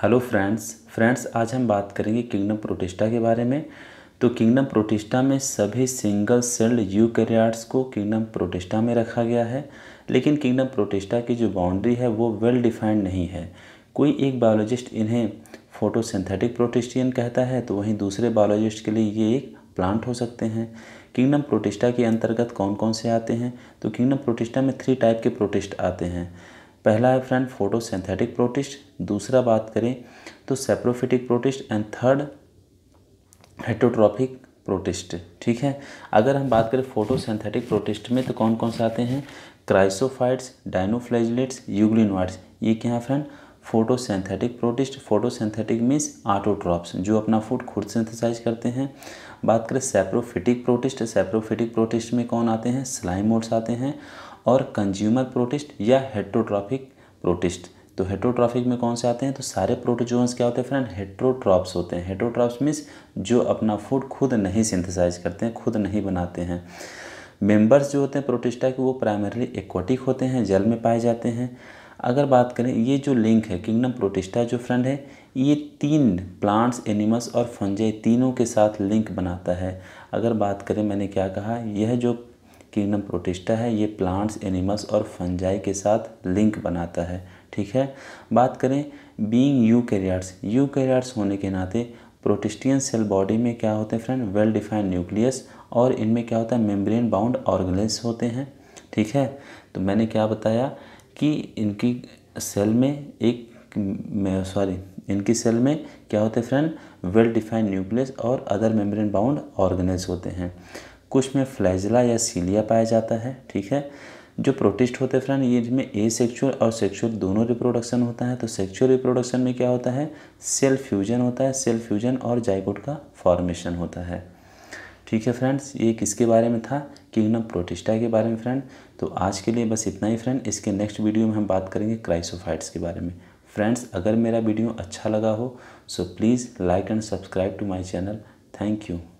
hello friends friends आज हम बात करेंगे किंगडम प्रोटिस्टा के बारे में तो किंगडम प्रोटिस्टा में सभी सिंगल सेल्ड यू को किंगडम प्रोटिस्टा में रखा गया है लेकिन किंगडम प्रोटिस्टा की जो बाउंड्री है वो वेल डिफाइंड नहीं है कोई एक बायोलॉजिस्ट इन्हें फोटोसिंथेटिक प्रोटिस्टियन कहता है तो वहीं दूसरे बायोलॉजिस्ट के लिए ये एक प्लांट हो सकते हैं किंगडम प्रोटिस्टा के अंतर्गत कौन कौन से आते हैं तो किंगडम प्रोटिस्टा में थ्री टाइप के प्रोटिस्ट आते हैं पहला है फ्रेंड फोटोसिंथेटिक प्रोटिस्ट दूसरा बात करें तो saprophytic protist and third heterotrophic protist ठीक है अगर हम बात करें फोटोसिंथेटिक प्रोटिस्ट में तो कौन कौन से आते हैं क्राइसोफाइट्स डायनोफ्लेजलेट्स यूग्लिनवाइट्स ये क्या है friend photosynthetic protist photosynthetic means autotrophs जो अपना फूड खुद सिंथेसाइज करते हैं बात करें सेप्रोफिटिक प्रोटिस्ट सेप्रोफिटिक प्रोटिस्ट में कौन आते हैं स्लाइमोड्स आते हैं और कंज्यूमर प्रोटिस्ट या हेट्रोट्रॉफिक प्रोटिस्ट तो हेट्रोट्रॉफिक में कौन से आते हैं तो सारे प्रोटोजोन्स क्या होते हैं फ्रेंड हेट्रोट्रॉप्स होते हैं हेट्रोट्रॉप्स मीन्स जो अपना फूड खुद नहीं सिंथेसाइज करते हैं खुद नहीं बनाते हैं मेंबर्स जो होते हैं प्रोटिस्टा के वो प्राइमरली एक्वाटिक होते हैं जल में पाए जाते हैं अगर बात करें ये जो लिंक है किंगडम प्रोटिस्टा जो फ्रेंड है ये तीन प्लांट्स एनिमल्स और फंजे तीनों के साथ लिंक बनाता है अगर बात करें मैंने क्या कहा यह जो किंगडम प्रोटिस्टा है ये प्लांट्स एनिमल्स और फंजाई के साथ लिंक बनाता है ठीक है बात करें being eukaryotes eukaryotes होने के नाते प्रोटिस्टियन सेल बॉडी में क्या होते हैं फ्रेंड वेल डिफाइंड न्यूक्लियस और इनमें क्या होता है मेम्ब्रेन बाउंड ऑर्गेनल्स होते हैं ठीक है तो मैंने क्या बताया कि इनकी सेल में एक सॉरी इनकी सेल में क्या होते हैं फ्रेंड वेल डिफाइंड न्यूक्लियस और अदर मेम्ब्रेन बाउंड ऑर्गेनल्स होते हैं कुछ में फ्लैजिला या सीलिया पाया जाता है ठीक है जो प्रोटिस्ट होते हैं फ्रेंड ये इनमें ए सेक्चुअल और सेक्चुअल दोनों रिप्रोडक्शन होता है तो सेक्चुअल रिप्रोडक्शन में क्या होता है सेल फ्यूजन होता है सेल फ्यूजन और जाइगोट का फॉर्मेशन होता है ठीक है फ्रेंड्स ये किसके बारे में था किंगडम प्रोटिस्टा के बारे में फ्रेंड तो आज के लिए बस इतना ही फ्रेंड इसके नेक्स्ट वीडियो में हम बात करेंगे क्राइसोफाइट्स के बारे में फ्रेंड्स अगर मेरा वीडियो अच्छा लगा हो so please like and subscribe to my channel thank you